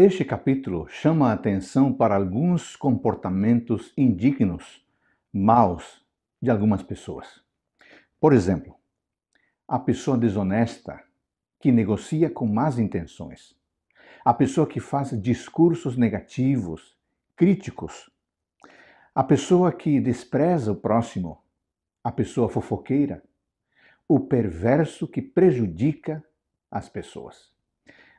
Este capítulo chama a atenção para alguns comportamentos indignos, maus, de algumas pessoas. Por exemplo, a pessoa desonesta que negocia com más intenções, a pessoa que faz discursos negativos, críticos, a pessoa que despreza o próximo, a pessoa fofoqueira, o perverso que prejudica as pessoas.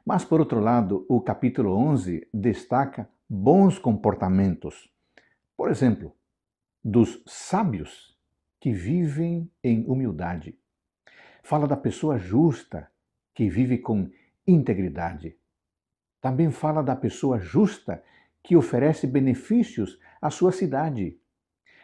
Mas, por outro lado, o capítulo 11 destaca bons comportamentos. Por exemplo, dos sábios que vivem em humildade. Fala da pessoa justa que vive com integridade. Também fala da pessoa justa que oferece benefícios à sua cidade.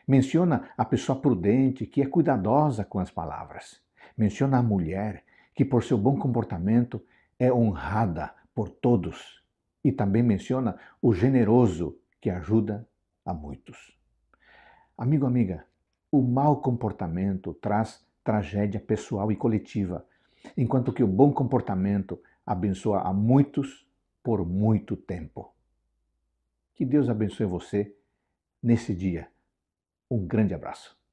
Menciona a pessoa prudente que é cuidadosa com as palavras. Menciona a mulher que, por seu bom comportamento, é honrada por todos. E também menciona o generoso que ajuda a muitos. Amigo, amiga, o mau comportamento traz tragédia pessoal e coletiva, enquanto que o bom comportamento abençoa a muitos por muito tempo. Que Deus abençoe você nesse dia. Um grande abraço.